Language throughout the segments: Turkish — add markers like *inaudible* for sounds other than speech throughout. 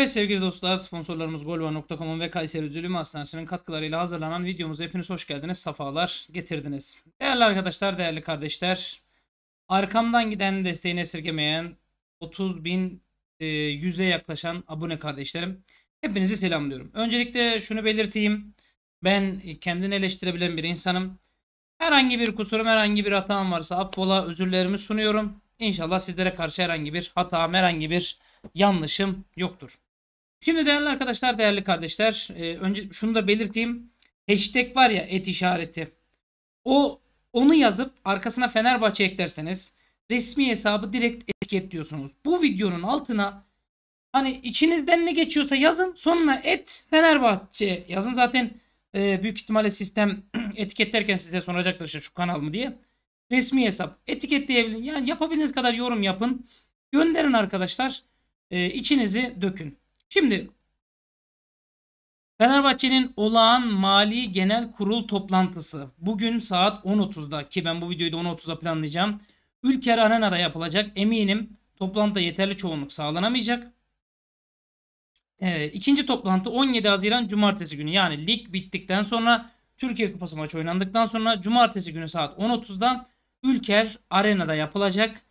Evet sevgili dostlar sponsorlarımız golva.com'un ve Kayseri Zülüm Hastanesi'nin katkılarıyla hazırlanan videomuza hepiniz hoş geldiniz. Safalar getirdiniz. Değerli arkadaşlar, değerli kardeşler. Arkamdan giden desteğini esirgemeyen 30 bin e, yüze yaklaşan abone kardeşlerim. Hepinizi selamlıyorum. Öncelikle şunu belirteyim. Ben kendini eleştirebilen bir insanım. Herhangi bir kusurum, herhangi bir hatam varsa affola özürlerimi sunuyorum. İnşallah sizlere karşı herhangi bir hatam, herhangi bir yanlışım yoktur. Şimdi değerli arkadaşlar, değerli kardeşler, e, önce şunu da belirteyim. Hashtag var ya et işareti. O onu yazıp arkasına Fenerbahçe eklerseniz resmi hesabı direkt etiketliyorsunuz. Bu videonun altına hani içinizden ne geçiyorsa yazın. Sonuna et Fenerbahçe yazın. Zaten e, büyük ihtimalle sistem *clears throat* etiketlerken size soracaktır işte şu kanal mı diye. Resmi hesap etiketleyebilin. Yani yapabildiğiniz kadar yorum yapın. Gönderin arkadaşlar. E, içinizi dökün. Şimdi Fenerbahçe'nin olağan mali genel kurul toplantısı bugün saat 10.30'da ki ben bu videoyu da 10.30'da planlayacağım. Ülker Arena'da yapılacak. Eminim toplantıda yeterli çoğunluk sağlanamayacak. Ee, ikinci toplantı 17 Haziran Cumartesi günü yani lig bittikten sonra Türkiye Kupası maçı oynandıktan sonra Cumartesi günü saat 10.30'da Ülker Arena'da yapılacak.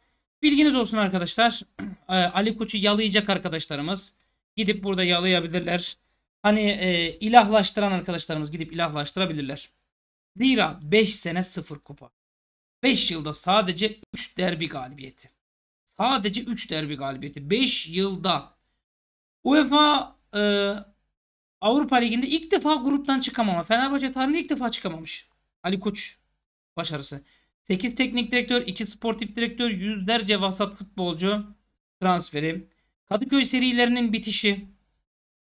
Bilginiz olsun arkadaşlar. *clears throat* Ee, Ali Koç'u yalayacak arkadaşlarımız. Gidip burada yalayabilirler. Hani e, ilahlaştıran arkadaşlarımız gidip ilahlaştırabilirler. Zira 5 sene 0 kupa. 5 yılda sadece 3 derbi galibiyeti. Sadece 3 derbi galibiyeti. 5 yılda. UEFA e, Avrupa Ligi'nde ilk defa gruptan çıkamama. Fenerbahçe tarihinde ilk defa çıkamamış. Ali Koç başarısı. 8 teknik direktör, 2 sportif direktör, yüzlerce vasat futbolcu transferi. Kadıköy serilerinin bitişi,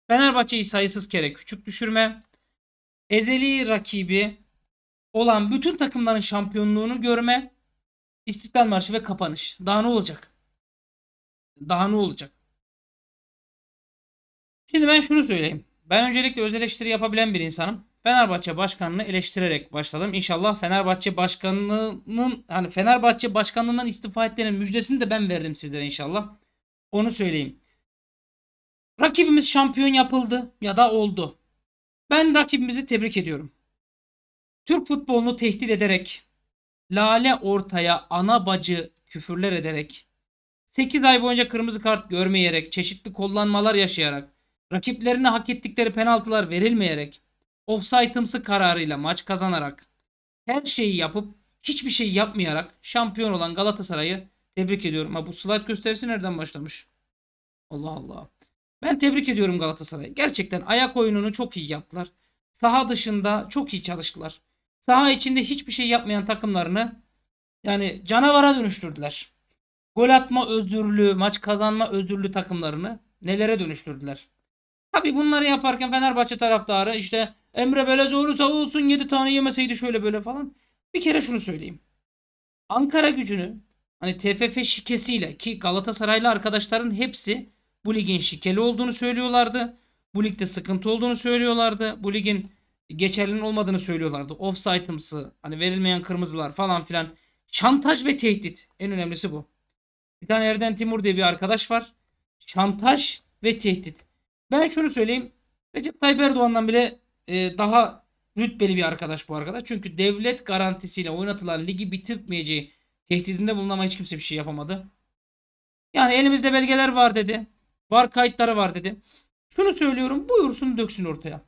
Fenerbahçe'yi sayısız kere küçük düşürme, ezeli rakibi olan bütün takımların şampiyonluğunu görme, İstiklal Marşı ve kapanış. Daha ne olacak? Daha ne olacak? Şimdi ben şunu söyleyeyim. Ben öncelikle öz eleştiri yapabilen bir insanım. Fenerbahçe başkanını eleştirerek başladım. İnşallah Fenerbahçe başkanının hani Fenerbahçe başkanlığından istifa ettiğinin müjdesini de ben verdim sizlere inşallah. Onu söyleyeyim. Rakibimiz şampiyon yapıldı ya da oldu. Ben rakibimizi tebrik ediyorum. Türk futbolunu tehdit ederek, lale ortaya ana bacı küfürler ederek, 8 ay boyunca kırmızı kart görmeyerek, çeşitli kullanmalar yaşayarak, rakiplerine hak ettikleri penaltılar verilmeyerek, ofsaytımsı kararıyla maç kazanarak, her şeyi yapıp hiçbir şey yapmayarak şampiyon olan Galatasaray'ı Tebrik ediyorum. Ha bu slide gösterisi nereden başlamış? Allah Allah. Ben tebrik ediyorum Galatasaray. Gerçekten ayak oyununu çok iyi yaptılar. Saha dışında çok iyi çalıştılar. Saha içinde hiçbir şey yapmayan takımlarını yani canavara dönüştürdüler. Gol atma özürlü, maç kazanma özürlü takımlarını nelere dönüştürdüler. Tabi bunları yaparken Fenerbahçe taraftarı işte Emre Belezoğlu savulsun olsun 7 tane yemeseydi şöyle böyle falan. Bir kere şunu söyleyeyim. Ankara gücünü Hani TFF şikesiyle ki Galatasaraylı arkadaşların hepsi bu ligin şikeli olduğunu söylüyorlardı. Bu ligde sıkıntı olduğunu söylüyorlardı. Bu ligin geçerlinin olmadığını söylüyorlardı. Offside'ımsı, hani verilmeyen kırmızılar falan filan. Şantaj ve tehdit. En önemlisi bu. Bir tane Erden Timur diye bir arkadaş var. Şantaj ve tehdit. Ben şunu söyleyeyim. Recep Tayyip Erdoğan'dan bile e, daha rütbeli bir arkadaş bu arkadaş. Çünkü devlet garantisiyle oynatılan ligi bitirtmeyeceği Tehdidinde bulundu hiç kimse bir şey yapamadı. Yani elimizde belgeler var dedi. Var kayıtları var dedi. Şunu söylüyorum buyursun döksün ortaya.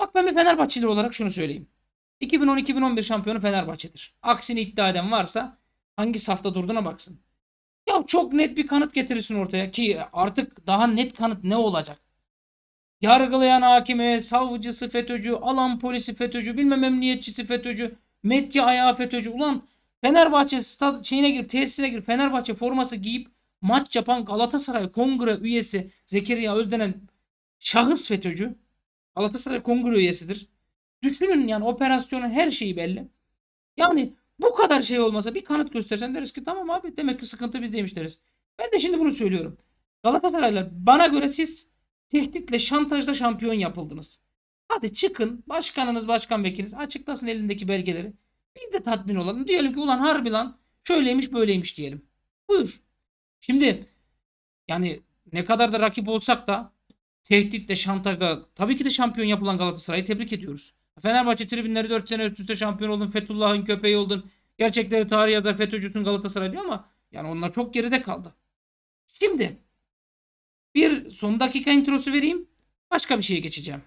Bak ben bir Fenerbahçeli olarak şunu söyleyeyim. 2010-2011 şampiyonu Fenerbahçe'dir. Aksini iddia eden varsa hangi safta durduğuna baksın. Ya çok net bir kanıt getirirsin ortaya ki artık daha net kanıt ne olacak? Yargılayan hakimi savcısı FETÖ'cü, alan polisi FETÖ'cü, bilmem emniyetçisi FETÖ'cü, medya ayağı FETÖ'cü. Ulan Fenerbahçe stad şeyine girip tesisine girip Fenerbahçe forması giyip maç yapan Galatasaray Kongre üyesi Zekeriya Özdenen şahıs FETÖ'cü. Galatasaray Kongre üyesidir. Düşünün yani operasyonun her şeyi belli. Yani bu kadar şey olmasa bir kanıt göstersen deriz ki tamam abi demek ki sıkıntı bizdeymiş deriz. Ben de şimdi bunu söylüyorum. Galatasaraylar bana göre siz tehditle şantajla şampiyon yapıldınız. Hadi çıkın başkanınız başkan vekiliniz açıklasın elindeki belgeleri. Biz de tatmin olalım. Diyelim ki ulan harbi lan şöyleymiş böyleymiş diyelim. Buyur. Şimdi yani ne kadar da rakip olsak da tehditle şantajla tabii ki de şampiyon yapılan Galatasaray'ı tebrik ediyoruz. Fenerbahçe tribünleri 4 sene üst üste şampiyon oldun. Fethullah'ın köpeği oldun. Gerçekleri tarih yazar FETÖ'cüsün Galatasaray diyor ama yani onlar çok geride kaldı. Şimdi bir son dakika introsu vereyim. Başka bir şeye geçeceğim.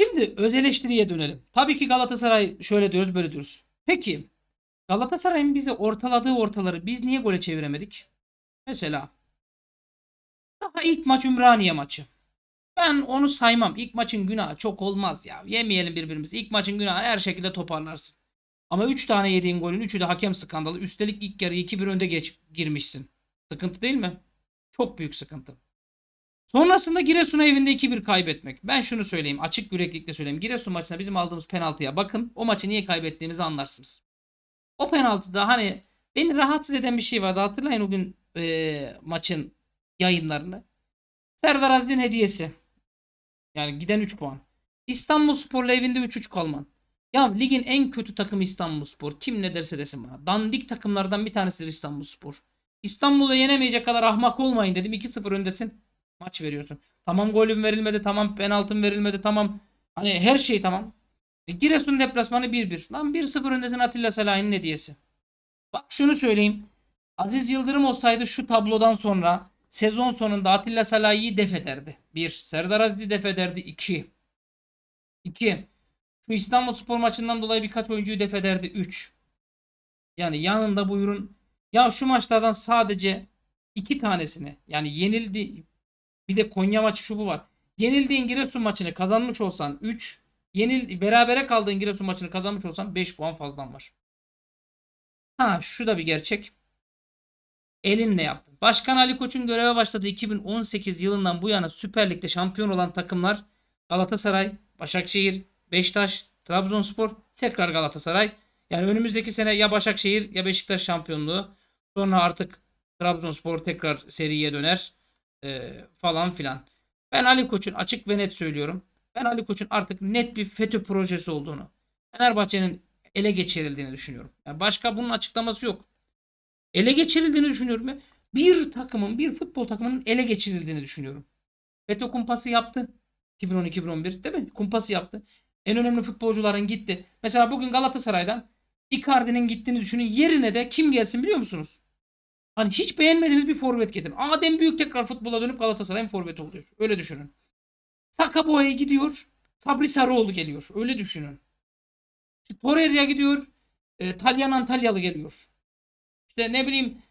Şimdi öz eleştiriye dönelim. Tabii ki Galatasaray şöyle diyoruz böyle diyoruz. Peki Galatasaray'ın bize ortaladığı ortaları biz niye gole çeviremedik? Mesela daha ilk maç Ümraniye maçı. Ben onu saymam. İlk maçın günahı çok olmaz ya. Yemeyelim birbirimizi. İlk maçın günahı her şekilde toparlarsın. Ama 3 tane yediğin golün 3'ü de hakem skandalı. Üstelik ilk yarı 2-1 önde geç girmişsin. Sıkıntı değil mi? Çok büyük sıkıntı. Sonrasında Giresun'a evinde 2-1 kaybetmek. Ben şunu söyleyeyim. Açık yüreklikle söyleyeyim. Giresun maçında bizim aldığımız penaltıya bakın. O maçı niye kaybettiğimizi anlarsınız. O penaltıda hani beni rahatsız eden bir şey vardı. Hatırlayın o gün e, maçın yayınlarını. Serdar Azdin hediyesi. Yani giden 3 puan. İstanbul Spor'la evinde 3-3 kalman. Ya ligin en kötü takımı İstanbul Spor. Kim ne derse desin bana. Dandik takımlardan bir tanesidir İstanbul Spor. İstanbul'u yenemeyecek kadar ahmak olmayın dedim. 2-0 öndesin maç veriyorsun. Tamam golün verilmedi, tamam penaltım verilmedi, tamam. Hani her şey tamam. E, Giresun deplasmanı 1-1. Lan 1-0 öndesin Atilla Selahin'in hediyesi. Bak şunu söyleyeyim. Aziz Yıldırım olsaydı şu tablodan sonra sezon sonunda Atilla Salahi'yi def ederdi. 1. Serdar Aziz'i def ederdi. 2. 2. Şu İstanbul Spor maçından dolayı birkaç oyuncuyu def ederdi. 3. Yani yanında buyurun. Ya şu maçlardan sadece iki tanesini yani yenildi bir de Konya maçı şu bu var. Yenildiğin Giresun maçını kazanmış olsan 3, yenil berabere kaldığın Giresun maçını kazanmış olsan 5 puan fazlan var. Ha şu da bir gerçek. Elinle yaptın. Başkan Ali Koç'un göreve başladığı 2018 yılından bu yana Süper Lig'de şampiyon olan takımlar Galatasaray, Başakşehir, Beşiktaş, Trabzonspor, tekrar Galatasaray. Yani önümüzdeki sene ya Başakşehir ya Beşiktaş şampiyonluğu. Sonra artık Trabzonspor tekrar seriye döner e, falan filan. Ben Ali Koç'un açık ve net söylüyorum. Ben Ali Koç'un artık net bir FETÖ projesi olduğunu, Fenerbahçe'nin ele geçirildiğini düşünüyorum. Yani başka bunun açıklaması yok. Ele geçirildiğini düşünüyorum bir takımın, bir futbol takımının ele geçirildiğini düşünüyorum. FETÖ kumpası yaptı. 2012 2011 değil mi? Kumpası yaptı. En önemli futbolcuların gitti. Mesela bugün Galatasaray'dan Icardi'nin gittiğini düşünün. Yerine de kim gelsin biliyor musunuz? Hani hiç beğenmediğiniz bir forvet getirin. Adem Büyük tekrar futbola dönüp Galatasaray'ın forveti oluyor. Öyle düşünün. Sakaboya'ya gidiyor. Sabri Sarıoğlu geliyor. Öyle düşünün. İşte Torreira gidiyor. E, Talyan Antalyalı geliyor. İşte ne bileyim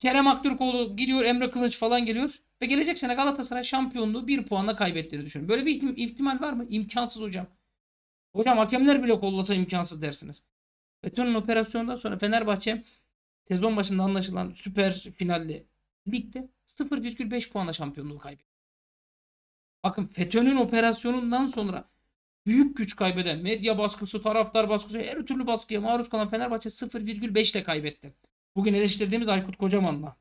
Kerem Aktürkoğlu gidiyor. Emre Kılıç falan geliyor. Ve gelecek sene Galatasaray şampiyonluğu bir puanla kaybettiğini düşünün. Böyle bir ihtimal var mı? İmkansız hocam. Hocam hakemler bile kollasa imkansız dersiniz. FETÖ'nün operasyondan sonra Fenerbahçe sezon başında anlaşılan süper finalli ligde 0,5 puanla şampiyonluğu kaybetti. Bakın FETÖ'nün operasyonundan sonra büyük güç kaybeden medya baskısı, taraftar baskısı her türlü baskıya maruz kalan Fenerbahçe 0,5 ile kaybetti. Bugün eleştirdiğimiz Aykut Kocaman'la.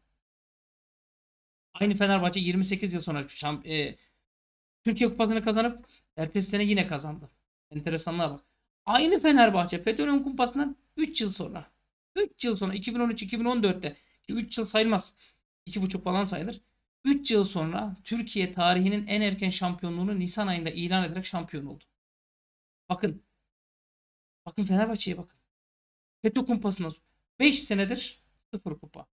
Aynı Fenerbahçe 28 yıl sonra şamp e, Türkiye Kupası'nı kazanıp ertesi sene yine kazandı. Enteresanlığa bak. Aynı Fenerbahçe FETÖ'nün kumpasından 3 yıl sonra 3 yıl sonra 2013-2014'te ki 3 yıl sayılmaz. 2,5 falan sayılır. 3 yıl sonra Türkiye tarihinin en erken şampiyonluğunu Nisan ayında ilan ederek şampiyon oldu. Bakın. Bakın Fenerbahçe'ye bakın. FETÖ kumpasına 5 senedir 0 kupa.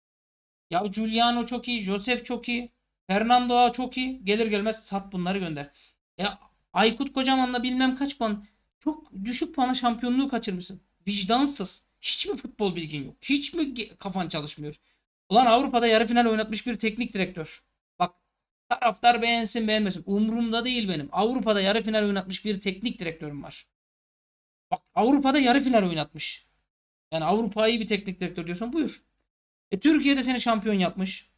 Ya Giuliano çok iyi, Josef çok iyi, Fernando çok iyi. Gelir gelmez sat bunları gönder. Ya Aykut Kocaman'la bilmem kaç puan çok düşük puana şampiyonluğu kaçırmışsın. Vicdansız. Hiç mi futbol bilgin yok? Hiç mi kafan çalışmıyor? Ulan Avrupa'da yarı final oynatmış bir teknik direktör. Bak taraftar beğensin beğenmesin. Umurumda değil benim. Avrupa'da yarı final oynatmış bir teknik direktörüm var. Bak Avrupa'da yarı final oynatmış. Yani Avrupa'yı bir teknik direktör diyorsan buyur. E, Türkiye'de seni şampiyon yapmış.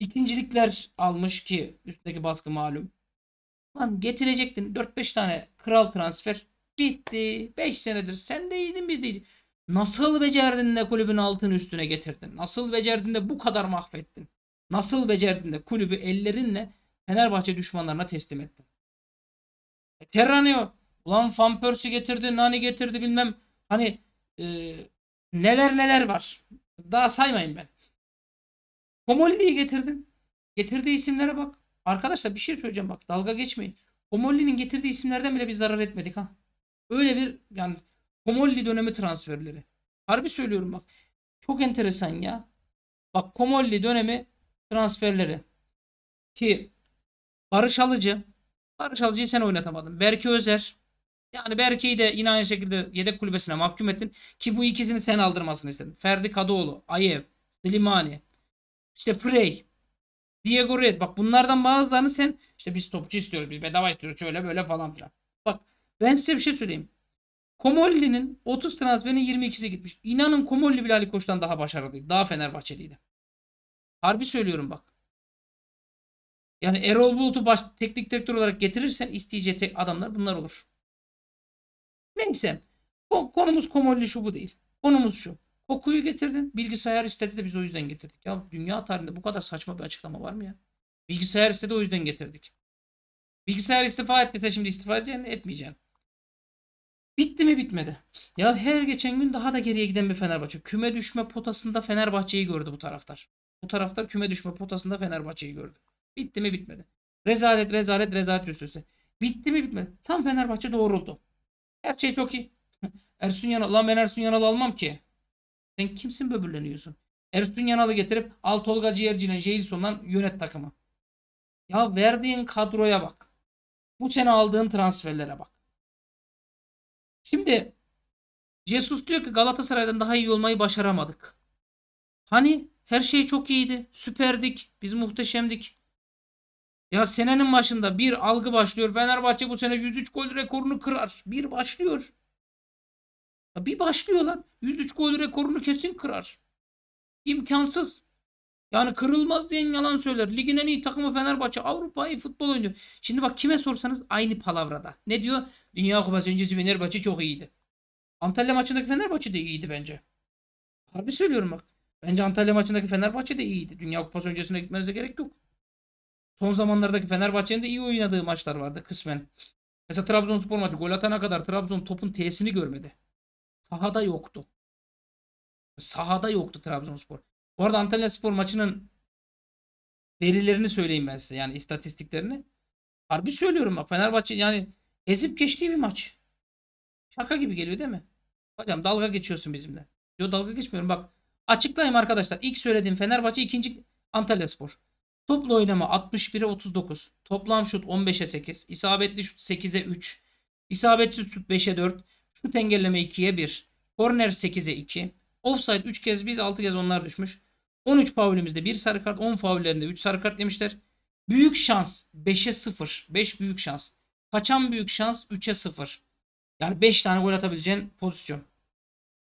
İkincilikler almış ki üstteki baskı malum. Lan getirecektin 4-5 tane kral transfer. Bitti. 5 senedir sen deydin biz de Nasıl becerdin de kulübün altını üstüne getirdin? Nasıl becerdin de bu kadar mahvettin? Nasıl becerdin de kulübü ellerinle Fenerbahçe düşmanlarına teslim ettin? E, Terraneo. Ulan Van Persie getirdi, Nani getirdi bilmem. Hani e, neler neler var. Daha saymayın ben. Komolli'yi getirdin. Getirdiği isimlere bak. Arkadaşlar bir şey söyleyeceğim bak dalga geçmeyin. Komolli'nin getirdiği isimlerden bile biz zarar etmedik ha. Öyle bir yani Komolli dönemi transferleri. Harbi söylüyorum bak. Çok enteresan ya. Bak Komolli dönemi transferleri. Ki Barış Alıcı. Barış Alıcı'yı sen oynatamadın. Berke Özer. Yani Berke'yi de yine aynı şekilde yedek kulübesine mahkum ettin. Ki bu ikisini sen aldırmasını istedin. Ferdi Kadıoğlu, Ayev, Slimani, işte Frey, Diego Reyes. Bak bunlardan bazılarını sen işte biz topçu istiyoruz, biz bedava istiyoruz şöyle böyle falan filan. Bak ben size bir şey söyleyeyim. Komolli'nin 30 transferinin 22'si gitmiş. İnanın Komolli Bilal Koç'tan daha başarılıydı. Daha Fenerbahçeliydi. Harbi söylüyorum bak. Yani Erol Bulut'u baş, teknik direktör olarak getirirsen isteyeceği tek adamlar bunlar olur. Neyse. O, konumuz Komolli şu bu değil. Konumuz şu. Okuyu getirdin. Bilgisayar istedi de biz o yüzden getirdik. Ya dünya tarihinde bu kadar saçma bir açıklama var mı ya? Bilgisayar istedi o yüzden getirdik. Bilgisayar istifa ettiyse şimdi istifa edeceksin etmeyeceksin. Bitti mi bitmedi. Ya her geçen gün daha da geriye giden bir Fenerbahçe. Küme düşme potasında Fenerbahçe'yi gördü bu taraftar. Bu taraftar küme düşme potasında Fenerbahçe'yi gördü. Bitti mi bitmedi. Rezalet rezalet rezalet üst üste. Bitti mi bitmedi. Tam Fenerbahçe doğruldu. Her şey çok iyi. *laughs* Ersun Yanal. Lan ben Ersun Yanal almam ki. Sen kimsin böbürleniyorsun? Ersun Yanal'ı getirip al Tolga Ciğerci'yle Jelson'dan yönet takımı. Ya verdiğin kadroya bak. Bu sene aldığın transferlere bak. Şimdi Jesus diyor ki Galatasaray'dan daha iyi olmayı başaramadık. Hani her şey çok iyiydi. Süperdik. Biz muhteşemdik. Ya senenin başında bir algı başlıyor. Fenerbahçe bu sene 103 gol rekorunu kırar. Bir başlıyor. Ya bir başlıyorlar. 103 gol rekorunu kesin kırar. İmkansız. Yani kırılmaz diyen yalan söyler. Ligin en iyi takımı Fenerbahçe. Avrupa'yı futbol oynuyor. Şimdi bak kime sorsanız aynı palavrada. Ne diyor? Dünya Kupası öncesi Fenerbahçe çok iyiydi. Antalya maçındaki Fenerbahçe de iyiydi bence. Harbi söylüyorum bak. Bence Antalya maçındaki Fenerbahçe de iyiydi. Dünya Kupası öncesine gitmenize gerek yok. Son zamanlardaki Fenerbahçe'nin de iyi oynadığı maçlar vardı kısmen. Mesela Trabzonspor maçı gol atana kadar Trabzon topun T'sini görmedi. Sahada yoktu. Sahada yoktu Trabzonspor. Bu arada Antalya Spor maçının verilerini söyleyeyim ben size. Yani istatistiklerini. Harbi söylüyorum bak Fenerbahçe yani ezip geçtiği bir maç. Şaka gibi geliyor değil mi? Hocam dalga geçiyorsun bizimle. Yo dalga geçmiyorum bak. Açıklayayım arkadaşlar. İlk söylediğim Fenerbahçe ikinci Antalya Spor. Toplu oynama 61'e 39. Toplam şut 15'e 8. İsabetli şut 8'e 3. İsabetsiz şut 5'e 4. Şut engelleme 2'ye 1. Korner 8'e 2. Offside 3 kez biz 6 kez onlar düşmüş. 13 faulümüzde 1 sarı kart, 10 faullerinde 3 sarı kart demişler. Büyük şans 5'e 0. 5 büyük şans. Kaçan büyük şans 3'e 0. Yani 5 tane gol atabileceğin pozisyon.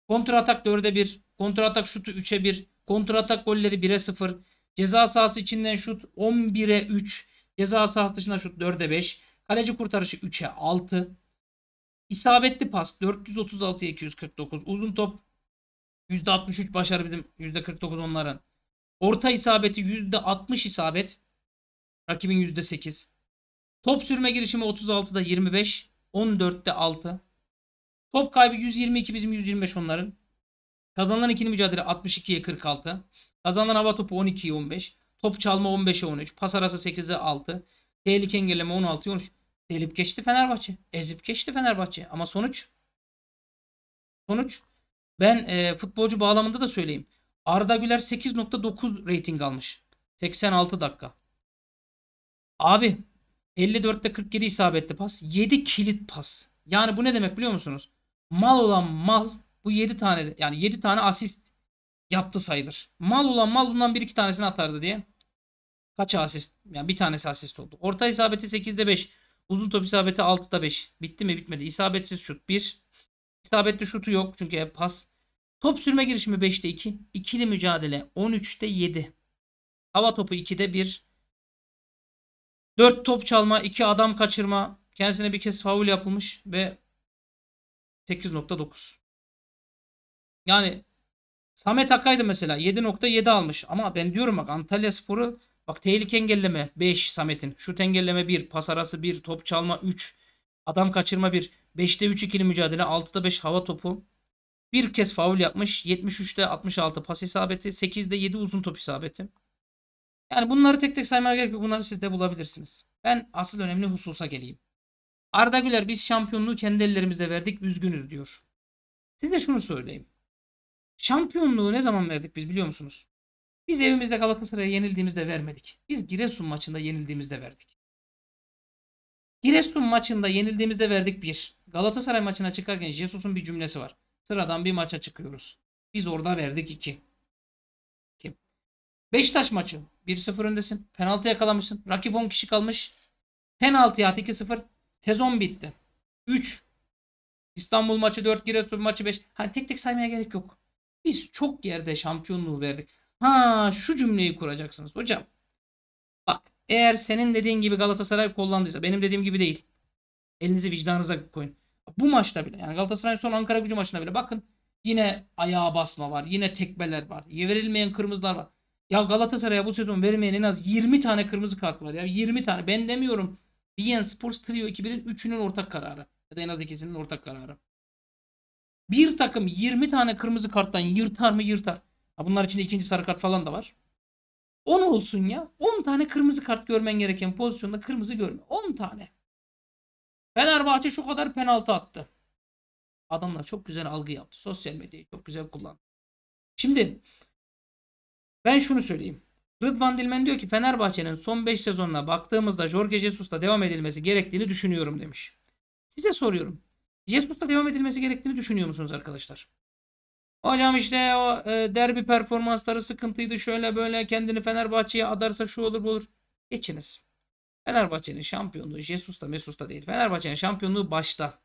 Kontra atak 4'e 1. Kontra atak şutu 3'e 1. Kontra atak golleri 1'e 0. Ceza sahası içinden şut 11'e 3. Ceza sahası dışında şut 4'e 5. Kaleci kurtarışı 3'e 6. İsabetli pas 436'ya 249. Uzun top %63 başarı bizim %49 onların. Orta isabeti %60 isabet. Rakibin %8. Top sürme girişimi 36'da 25. 14'te 6. Top kaybı 122 bizim 125 onların. Kazanılan ikili mücadele 62'ye 46. Kazanılan hava topu 12'ye 15. Top çalma 15'e 13. Pas arası 8'e 6. Tehlike engelleme 16'ya 13. Delip geçti Fenerbahçe. Ezip geçti Fenerbahçe. Ama sonuç? Sonuç? Ben e, futbolcu bağlamında da söyleyeyim. Arda Güler 8.9 rating almış. 86 dakika. Abi 54'te 47 isabetli pas. 7 kilit pas. Yani bu ne demek biliyor musunuz? Mal olan mal bu 7 tane yani 7 tane asist yaptı sayılır. Mal olan mal bundan 1 2 tanesini atardı diye. Kaç asist? Yani bir tanesi asist oldu. Orta isabeti 8'de 5. Uzun top isabeti 6'da 5. Bitti mi? Bitmedi. İsabetsiz şut 1. İsabetli şutu yok çünkü pas. Top sürme girişimi 5'te 2. İkili mücadele 13'te 7. Hava topu 2'de 1. 4 top çalma, 2 adam kaçırma. Kendisine bir kez faul yapılmış ve 8.9. Yani Samet Akay'dı mesela 7.7 almış ama ben diyorum bak Antalya Sporu bak tehlike engelleme 5 Samet'in. Şut engelleme 1, pas arası 1, top çalma 3, Adam kaçırma bir 5'te 3 ikili mücadele. 6'da 5 hava topu. Bir kez faul yapmış. 73'te 66 pas isabeti. 8'de 7 uzun top isabeti. Yani bunları tek tek saymaya gerek yok. Bunları siz de bulabilirsiniz. Ben asıl önemli hususa geleyim. Arda Güler biz şampiyonluğu kendi ellerimizde verdik. Üzgünüz diyor. Size şunu söyleyeyim. Şampiyonluğu ne zaman verdik biz biliyor musunuz? Biz evimizde Galatasaray'a yenildiğimizde vermedik. Biz Giresun maçında yenildiğimizde verdik. Giresun maçında yenildiğimizde verdik 1. Galatasaray maçına çıkarken Jesus'un bir cümlesi var. Sıradan bir maça çıkıyoruz. Biz orada verdik 2. Beşiktaş maçı 1-0 öndesin. Penaltı yakalamışsın. Rakip 10 kişi kalmış. Penaltı at 2-0. Sezon bitti. 3. İstanbul maçı 4, Giresun maçı 5. Hani tek tek saymaya gerek yok. Biz çok yerde şampiyonluğu verdik. Ha şu cümleyi kuracaksınız hocam. Bak eğer senin dediğin gibi Galatasaray kullandıysa benim dediğim gibi değil. Elinizi vicdanınıza koyun. Bu maçta bile yani Galatasaray'ın son Ankara gücü maçına bile bakın yine ayağa basma var. Yine tekmeler var. Verilmeyen kırmızılar var. Ya Galatasaray'a bu sezon vermeyen en az 20 tane kırmızı kart var ya. 20 tane. Ben demiyorum. BN Sports Trio 2000'in 3'ünün ortak kararı. Ya da en az ikisinin ortak kararı. Bir takım 20 tane kırmızı karttan yırtar mı yırtar. Ha bunlar içinde ikinci sarı kart falan da var. 10 olsun ya. 10 tane kırmızı kart görmen gereken pozisyonda kırmızı görme. 10 tane. Fenerbahçe şu kadar penaltı attı. Adamlar çok güzel algı yaptı. Sosyal medyayı çok güzel kullandı. Şimdi ben şunu söyleyeyim. Rıdvan Dilmen diyor ki Fenerbahçe'nin son 5 sezonuna baktığımızda Jorge Jesus'la devam edilmesi gerektiğini düşünüyorum demiş. Size soruyorum. Jesus'la devam edilmesi gerektiğini düşünüyor musunuz arkadaşlar? Hocam işte o e, derbi performansları sıkıntıydı. Şöyle böyle kendini Fenerbahçe'ye adarsa şu olur bu olur. Geçiniz. Fenerbahçe'nin şampiyonluğu Jesus da Mesut da değil. Fenerbahçe'nin şampiyonluğu başta.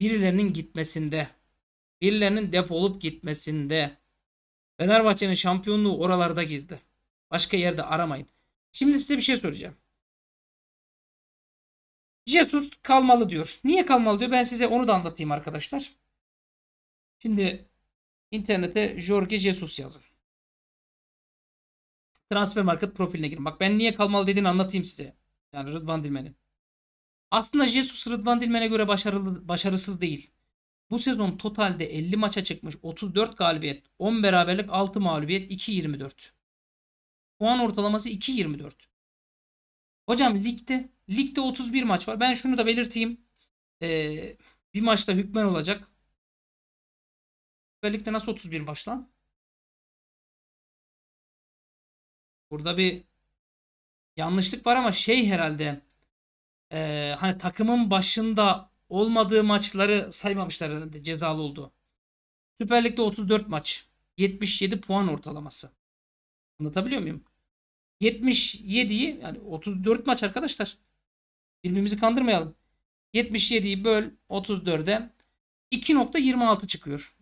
Birilerinin gitmesinde. Birilerinin defolup gitmesinde. Fenerbahçe'nin şampiyonluğu oralarda gizli. Başka yerde aramayın. Şimdi size bir şey soracağım. Jesus kalmalı diyor. Niye kalmalı diyor? Ben size onu da anlatayım arkadaşlar. Şimdi İnternete Jorge Jesus yazın. Transfer Market profiline girin. Bak ben niye kalmalı dediğini anlatayım size. Yani Rıdvan Dilmen'in. Aslında Jesus Rıdvan Dilmen'e göre başarılı, başarısız değil. Bu sezon totalde 50 maça çıkmış 34 galibiyet, 10 beraberlik, 6 mağlubiyet, 2.24. Puan ortalaması 2.24. Hocam ligde ligde 31 maç var. Ben şunu da belirteyim. Ee, bir maçta hükmen olacak. Böylelikle nasıl 31 başlan? Burada bir yanlışlık var ama şey herhalde e, hani takımın başında olmadığı maçları saymamışlar herhalde cezalı oldu. Süper Lig'de 34 maç. 77 puan ortalaması. Anlatabiliyor muyum? 77'yi yani 34 maç arkadaşlar. Birbirimizi kandırmayalım. 77'yi böl 34'e 2.26 çıkıyor.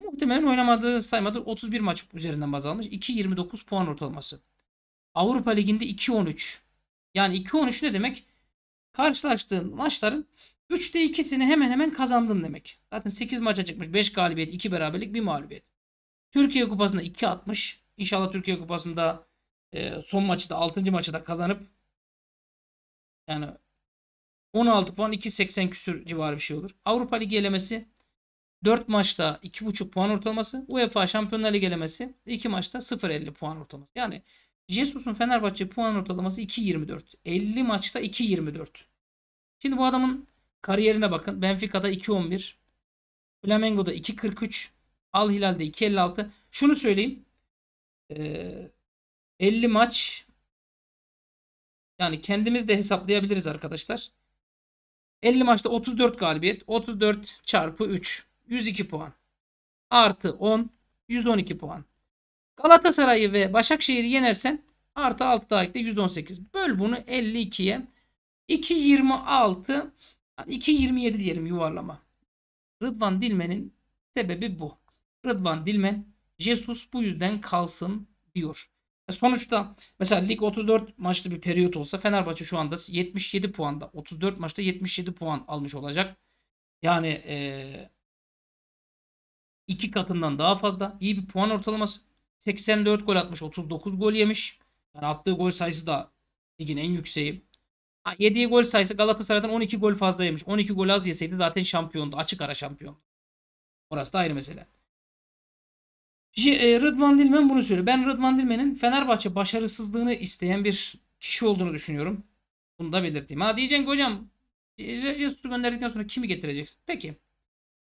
Muhtemelen oynamadığı saymadı 31 maç üzerinden baz almış. 2.29 puan ortalaması. Avrupa Ligi'nde 2.13. Yani 2.13 ne demek? Karşılaştığın maçların 3'te 2'sini hemen hemen kazandın demek. Zaten 8 maça çıkmış. 5 galibiyet, 2 beraberlik, 1 mağlubiyet. Türkiye Kupası'nda 2.60. İnşallah Türkiye Kupası'nda e, son maçı da 6. maçı da kazanıp yani 16 puan 2.80 küsür civarı bir şey olur. Avrupa Ligi elemesi 4 maçta 2.5 puan ortalaması. UEFA Şampiyonlar Ligi elemesi 2 maçta 0.50 puan ortalaması. Yani Jesus'un Fenerbahçe puan ortalaması 2.24. 50 maçta 2.24. Şimdi bu adamın kariyerine bakın. Benfica'da 2.11. Flamengo'da 2.43. Al Hilal'de 2.56. Şunu söyleyeyim. Ee, 50 maç yani kendimiz de hesaplayabiliriz arkadaşlar. 50 maçta 34 galibiyet. 34 çarpı 3. 102 puan. Artı 10 112 puan. Galatasaray'ı ve Başakşehir'i yenersen artı 6 daha ekle 118. Böl bunu 52'ye. 2.26 2.27 diyelim yuvarlama. Rıdvan Dilmen'in sebebi bu. Rıdvan Dilmen Jesus bu yüzden kalsın diyor. Sonuçta mesela lig 34 maçlı bir periyot olsa Fenerbahçe şu anda 77 puanda. 34 maçta 77 puan almış olacak. Yani e, 2 katından daha fazla. İyi bir puan ortalaması. 84 gol atmış. 39 gol yemiş. Yani attığı gol sayısı da ligin en yükseği. Ha, yediği gol sayısı Galatasaray'dan 12 gol fazla yemiş. 12 gol az yeseydi zaten şampiyondu. Açık ara şampiyon. Orası da ayrı mesele. E, Rıdvan Dilmen bunu söylüyor. Ben Rıdvan Dilmen'in Fenerbahçe başarısızlığını isteyen bir kişi olduğunu düşünüyorum. Bunu da belirteyim. Ha diyeceksin ki hocam Jesus'u gönderdikten sonra kimi getireceksin? Peki.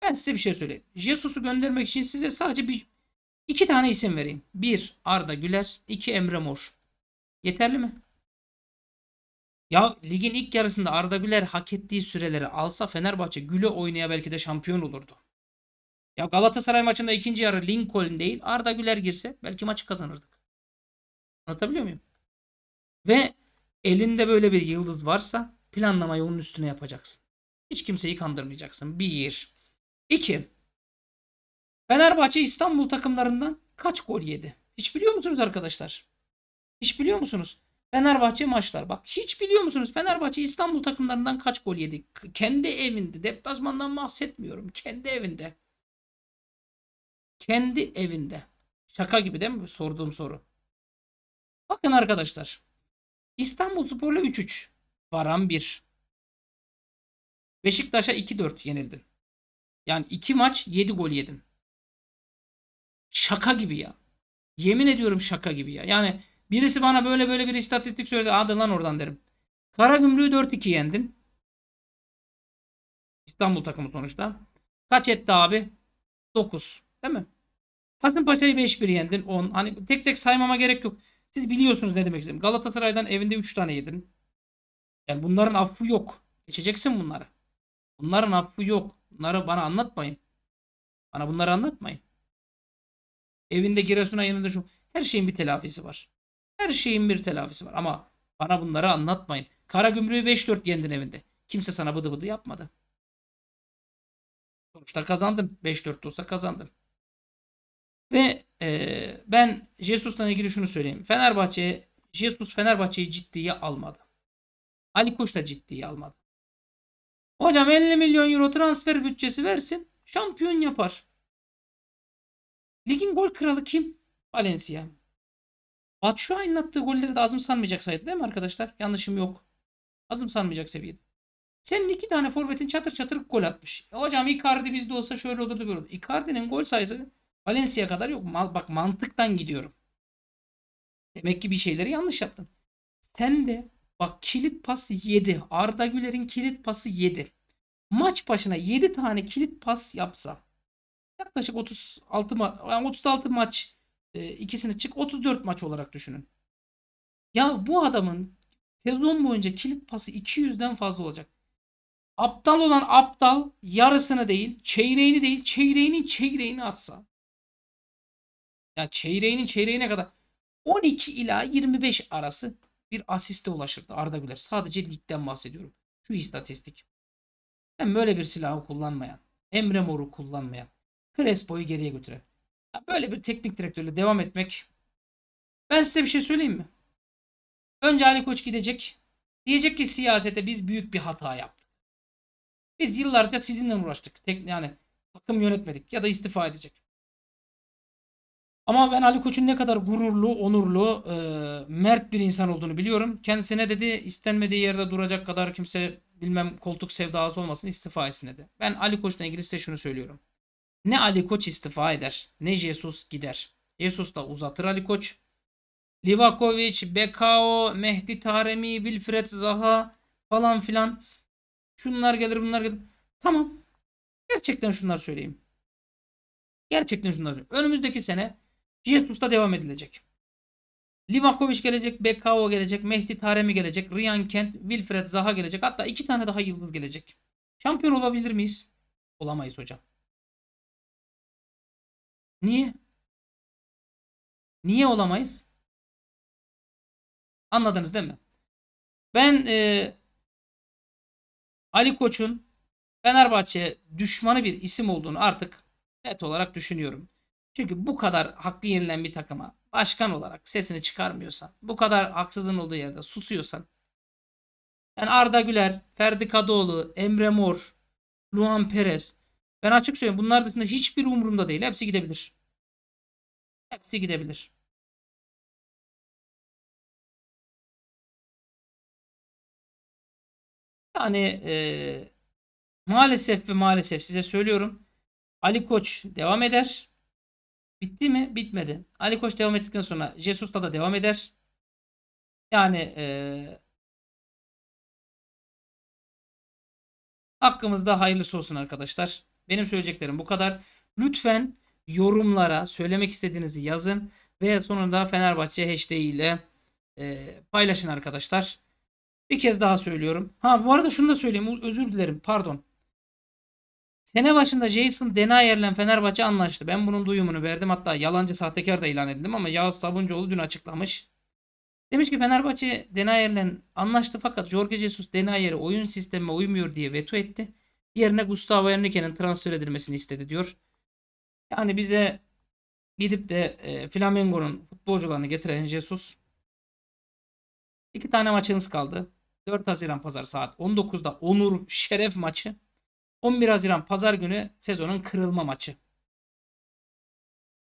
Ben size bir şey söyleyeyim. Jesus'u göndermek için size sadece bir, iki tane isim vereyim. Bir Arda Güler, iki Emre Mor. Yeterli mi? Ya ligin ilk yarısında Arda Güler hak ettiği süreleri alsa Fenerbahçe güle oynaya belki de şampiyon olurdu. Ya Galatasaray maçında ikinci yarı Lincoln değil Arda Güler girse belki maçı kazanırdık. Anlatabiliyor muyum? Ve elinde böyle bir yıldız varsa planlamayı onun üstüne yapacaksın. Hiç kimseyi kandırmayacaksın. Bir, 2. Fenerbahçe İstanbul takımlarından kaç gol yedi? Hiç biliyor musunuz arkadaşlar? Hiç biliyor musunuz? Fenerbahçe maçlar. Bak hiç biliyor musunuz? Fenerbahçe İstanbul takımlarından kaç gol yedi? Kendi evinde. Deplasmandan bahsetmiyorum. Kendi evinde. Kendi evinde. Şaka gibi değil mi sorduğum soru? Bakın arkadaşlar. İstanbul Spor'la 3-3. Varan 1. Beşiktaş'a 2-4 yenildin. Yani iki maç 7 gol yedim. Şaka gibi ya. Yemin ediyorum şaka gibi ya. Yani birisi bana böyle böyle bir istatistik söylese hadi lan oradan derim. Karagümrük'ü 4-2 yendin. İstanbul takımı sonuçta. Kaç etti abi? 9. Değil mi? Kasımpaşa'yı 5-1 yendin. 10. Hani tek tek saymama gerek yok. Siz biliyorsunuz ne demek istedim. Galatasaray'dan evinde 3 tane yedin. Yani bunların affı yok. Geçeceksin bunları. Bunların affı yok. Bunları bana anlatmayın. Bana bunları anlatmayın. Evinde Giresun yanında şu. Her şeyin bir telafisi var. Her şeyin bir telafisi var. Ama bana bunları anlatmayın. Kara gümrüğü 5-4 yendin evinde. Kimse sana bıdı bıdı yapmadı. Sonuçta kazandın. 5-4 olsa kazandın. Ve e, ben Jesus'la ilgili şunu söyleyeyim. Fenerbahçe, Jesus Fenerbahçe'yi ciddiye almadı. Ali Koç da ciddiye almadı. Hocam 50 milyon euro transfer bütçesi versin. Şampiyon yapar. Ligin gol kralı kim? Valencia. şu an attığı golleri de azım sanmayacak sayıda değil mi arkadaşlar? Yanlışım yok. Azım sanmayacak seviyede. Senin iki tane forvetin çatır çatır gol atmış. E hocam Icardi bizde olsa şöyle olurdu böyle Icardi'nin gol sayısı Valencia kadar yok. Mal, bak mantıktan gidiyorum. Demek ki bir şeyleri yanlış yaptın. Sen de Bak kilit pas 7. Arda Güler'in kilit pası 7. Maç başına 7 tane kilit pas yapsa yaklaşık 36 ma yani 36 maç e, ikisini çık 34 maç olarak düşünün. Ya bu adamın sezon boyunca kilit pası 200'den fazla olacak. Aptal olan aptal yarısını değil, çeyreğini değil, çeyreğinin çeyreğini atsa. Yani çeyreğinin çeyreğine kadar 12 ila 25 arası bir asiste ulaşırdı Arda Güler. Sadece ligden bahsediyorum. Şu istatistik. Hem böyle bir silahı kullanmayan, Emre Mor'u kullanmayan, Crespo'yu geriye götüren. böyle bir teknik direktörle devam etmek. Ben size bir şey söyleyeyim mi? Önce Ali Koç gidecek. Diyecek ki siyasete biz büyük bir hata yaptık. Biz yıllarca sizinle uğraştık. Tek, yani takım yönetmedik ya da istifa edecek. Ama ben Ali Koç'un ne kadar gururlu, onurlu, e, mert bir insan olduğunu biliyorum. Kendisine dedi istenmediği yerde duracak kadar kimse bilmem koltuk sevdası olmasın istifa etsin dedi. Ben Ali Koç'la ilgili size şunu söylüyorum. Ne Ali Koç istifa eder ne Jesus gider. Jesus da uzatır Ali Koç. Livakovic, Bekao, Mehdi Taremi, Wilfred Zaha falan filan. Şunlar gelir bunlar gelir. Tamam. Gerçekten şunlar söyleyeyim. Gerçekten şunlar söyleyeyim. Önümüzdeki sene Jesus'ta devam edilecek. Livakovic gelecek, Bekao gelecek, Mehdi Taremi gelecek, Ryan Kent, Wilfred Zaha gelecek. Hatta iki tane daha yıldız gelecek. Şampiyon olabilir miyiz? Olamayız hocam. Niye? Niye olamayız? Anladınız değil mi? Ben e, Ali Koç'un Fenerbahçe düşmanı bir isim olduğunu artık net olarak düşünüyorum. Çünkü bu kadar hakkı yenilen bir takıma başkan olarak sesini çıkarmıyorsan, bu kadar haksızın olduğu yerde susuyorsan, yani Arda Güler, Ferdi Kadıoğlu, Emre Mor, Luan Perez, ben açık söyleyeyim bunlar dışında hiçbir umurumda değil. Hepsi gidebilir. Hepsi gidebilir. Yani e, maalesef ve maalesef size söylüyorum. Ali Koç devam eder. Bitti mi? Bitmedi. Ali Koç devam ettikten sonra Jesus da devam eder. Yani e, hakkımızda hayırlısı olsun arkadaşlar. Benim söyleyeceklerim bu kadar. Lütfen yorumlara söylemek istediğinizi yazın ve sonunda Fenerbahçe hashtag ile e, paylaşın arkadaşlar. Bir kez daha söylüyorum. Ha bu arada şunu da söyleyeyim. Özür dilerim. Pardon. Sene başında Jason ile Fenerbahçe anlaştı. Ben bunun duyumunu verdim. Hatta yalancı sahtekar da ilan edildim ama Yağız Sabuncuoğlu dün açıklamış. Demiş ki Fenerbahçe ile anlaştı fakat Jorge Jesus Denayer'i oyun sistemine uymuyor diye veto etti. Yerine Gustavo Henrique'nin transfer edilmesini istedi diyor. Yani bize gidip de e, Flamengo'nun futbolcularını getiren Jesus iki tane maçınız kaldı. 4 Haziran Pazar saat 19'da Onur Şeref maçı. 11 Haziran pazar günü sezonun kırılma maçı.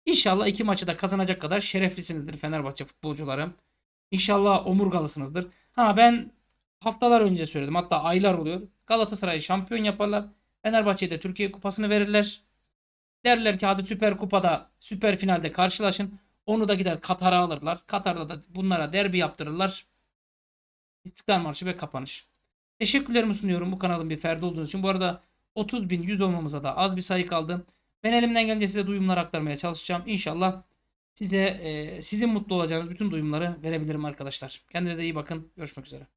İnşallah iki maçı da kazanacak kadar şereflisinizdir Fenerbahçe futbolcularım. İnşallah omurgalısınızdır. Ha ben haftalar önce söyledim hatta aylar oluyor. Galatasaray'ı şampiyon yaparlar. Fenerbahçe'ye de Türkiye Kupası'nı verirler. Derler ki hadi Süper Kupa'da Süper Final'de karşılaşın. Onu da gider Katar'a alırlar. Katar'da da bunlara derbi yaptırırlar. İstiklal Marşı ve kapanış. Teşekkürlerimi sunuyorum bu kanalın bir ferdi olduğunuz için. Bu arada 30.100 olmamıza da az bir sayı kaldı. Ben elimden gelince size duyumlar aktarmaya çalışacağım. İnşallah size e, sizin mutlu olacağınız bütün duyumları verebilirim arkadaşlar. Kendinize iyi bakın. Görüşmek üzere.